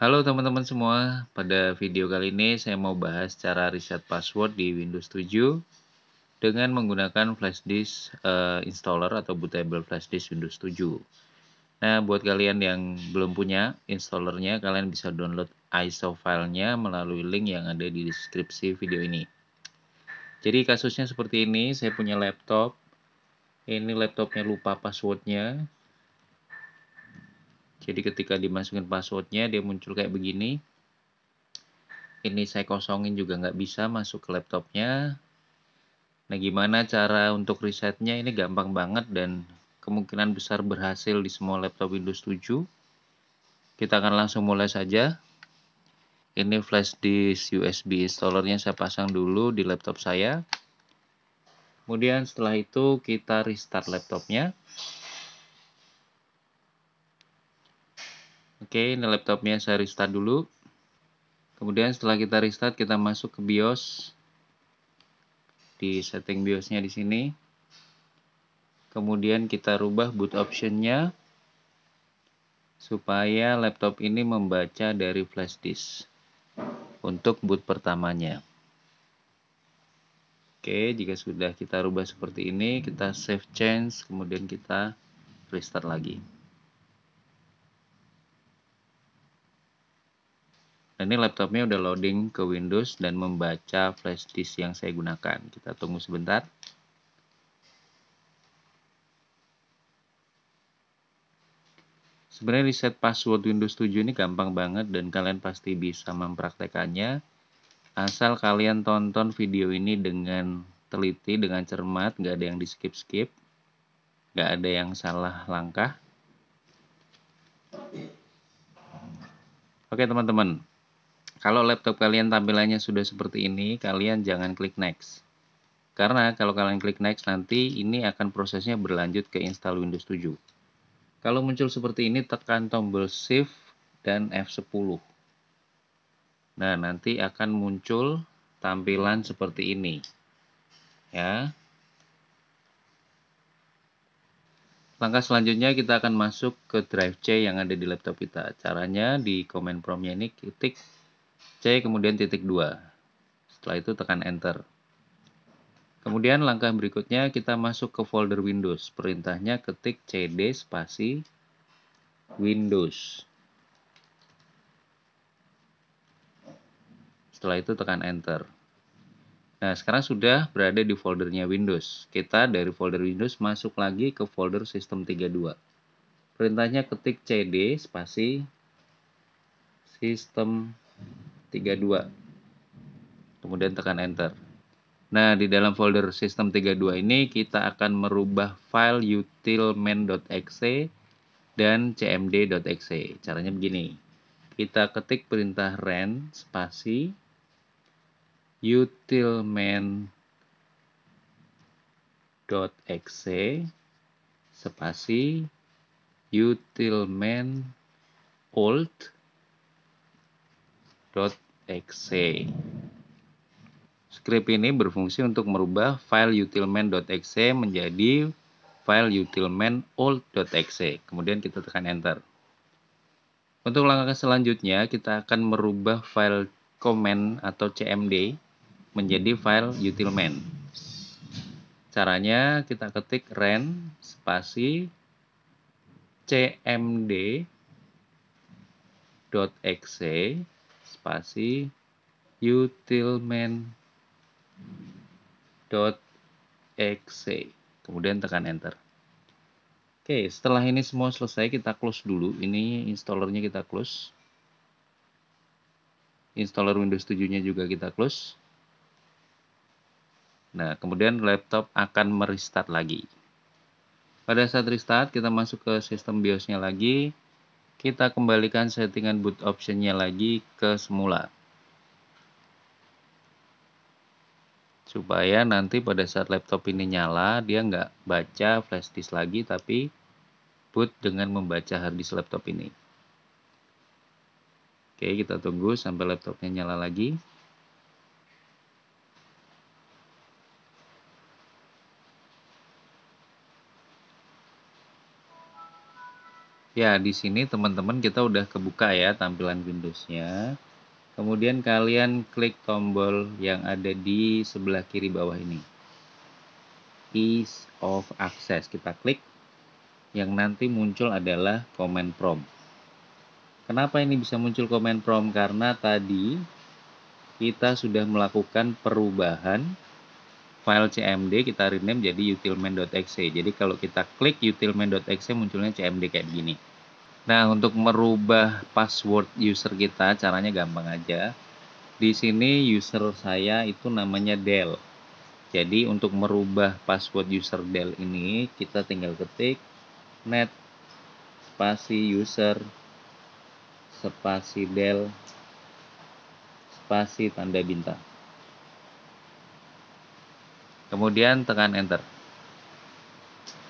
Halo teman-teman semua, pada video kali ini saya mau bahas cara reset password di Windows 7 dengan menggunakan flash disk uh, installer atau bootable flash disk Windows 7. Nah, buat kalian yang belum punya installernya, kalian bisa download ISO filenya melalui link yang ada di deskripsi video ini. Jadi kasusnya seperti ini, saya punya laptop, ini laptopnya lupa passwordnya, jadi ketika dimasukin passwordnya dia muncul kayak begini. Ini saya kosongin juga nggak bisa masuk ke laptopnya. Nah gimana cara untuk resetnya ini gampang banget dan kemungkinan besar berhasil di semua laptop Windows 7. Kita akan langsung mulai saja. Ini flash disk USB installernya saya pasang dulu di laptop saya. Kemudian setelah itu kita restart laptopnya. Oke, ini laptopnya saya restart dulu. Kemudian setelah kita restart, kita masuk ke BIOS. Di setting BIOS-nya di sini. Kemudian kita rubah boot option-nya. supaya laptop ini membaca dari flash disk untuk boot pertamanya. Oke, jika sudah kita rubah seperti ini, kita save change, kemudian kita restart lagi. Nah, ini laptopnya udah loading ke Windows dan membaca flash disk yang saya gunakan. Kita tunggu sebentar. Sebenarnya reset password Windows 7 ini gampang banget dan kalian pasti bisa mempraktekannya. Asal kalian tonton video ini dengan teliti, dengan cermat, nggak ada yang di skip-skip, nggak ada yang salah langkah. Oke teman-teman, kalau laptop kalian tampilannya sudah seperti ini, kalian jangan klik next. Karena kalau kalian klik next nanti ini akan prosesnya berlanjut ke install Windows 7. Kalau muncul seperti ini tekan tombol shift dan F10. Nah, nanti akan muncul tampilan seperti ini. Ya. Langkah selanjutnya kita akan masuk ke drive C yang ada di laptop kita. Caranya di command prompt ini ketik C kemudian titik 2. Setelah itu tekan enter. Kemudian langkah berikutnya kita masuk ke folder Windows. Perintahnya ketik cd spasi Windows. Setelah itu tekan enter. Nah, sekarang sudah berada di foldernya Windows. Kita dari folder Windows masuk lagi ke folder sistem 32. Perintahnya ketik cd spasi sistem 32. Kemudian tekan enter. Nah, di dalam folder sistem 32 ini kita akan merubah file utilman.exe dan cmd.exe. Caranya begini. Kita ketik perintah ren spasi utilman.exe spasi utilman old exe Script ini berfungsi untuk merubah file utilman.exe menjadi file utilman old.exe. Kemudian kita tekan enter. Untuk langkah selanjutnya, kita akan merubah file command atau CMD menjadi file utilman Caranya kita ketik ren spasi cmd.exe spasi utilman.exe kemudian tekan enter Oke setelah ini semua selesai kita close dulu ini installernya kita close installer Windows 7 nya juga kita close nah kemudian laptop akan merestart lagi pada saat restart kita masuk ke sistem BIOS nya lagi kita kembalikan settingan boot optionnya lagi ke semula supaya nanti pada saat laptop ini nyala dia nggak baca flash disk lagi tapi boot dengan membaca harddisk laptop ini oke kita tunggu sampai laptopnya nyala lagi Ya, di sini teman-teman kita udah kebuka ya tampilan Windows-nya. Kemudian kalian klik tombol yang ada di sebelah kiri bawah ini. Ease of access. Kita klik. Yang nanti muncul adalah command prompt. Kenapa ini bisa muncul command prompt? Karena tadi kita sudah melakukan perubahan file cmd kita rename jadi utilman.exe Jadi kalau kita klik utilman.exe munculnya cmd kayak gini Nah, untuk merubah password user kita caranya gampang aja. Di sini user saya itu namanya Dell. Jadi untuk merubah password user Dell ini kita tinggal ketik net spasi user spasi Dell spasi tanda bintang. Kemudian tekan enter.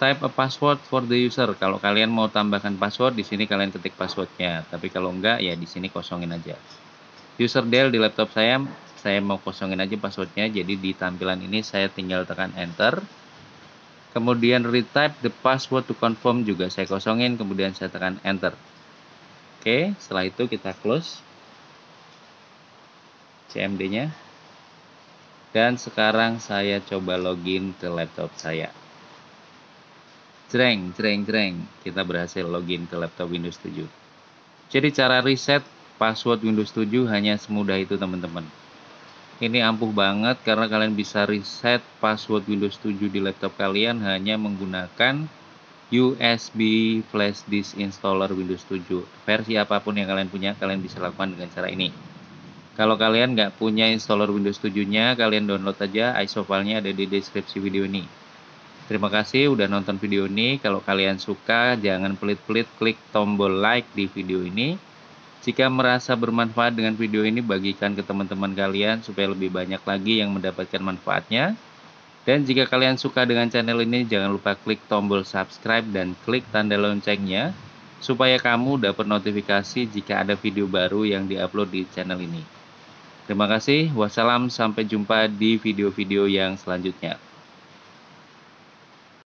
Type a password for the user. Kalau kalian mau tambahkan password, di sini kalian ketik passwordnya. Tapi kalau enggak, ya di sini kosongin aja. User Dell di laptop saya, saya mau kosongin aja passwordnya. Jadi di tampilan ini saya tinggal tekan enter. Kemudian retype the password to confirm juga saya kosongin. Kemudian saya tekan enter. Oke, setelah itu kita close. CMD-nya. Dan sekarang saya coba login ke laptop saya. Jreng, jreng, jreng. Kita berhasil login ke laptop Windows 7. Jadi cara reset password Windows 7 hanya semudah itu teman-teman. Ini ampuh banget karena kalian bisa reset password Windows 7 di laptop kalian hanya menggunakan USB flash disk installer Windows 7. Versi apapun yang kalian punya, kalian bisa lakukan dengan cara ini. Kalau kalian nggak punya installer Windows 7-nya, kalian download aja ISO nya ada di deskripsi video ini. Terima kasih udah nonton video ini. Kalau kalian suka, jangan pelit-pelit klik tombol like di video ini. Jika merasa bermanfaat dengan video ini, bagikan ke teman-teman kalian supaya lebih banyak lagi yang mendapatkan manfaatnya. Dan jika kalian suka dengan channel ini, jangan lupa klik tombol subscribe dan klik tanda loncengnya supaya kamu dapat notifikasi jika ada video baru yang diupload di channel ini. Terima kasih. Wassalam, sampai jumpa di video-video yang selanjutnya.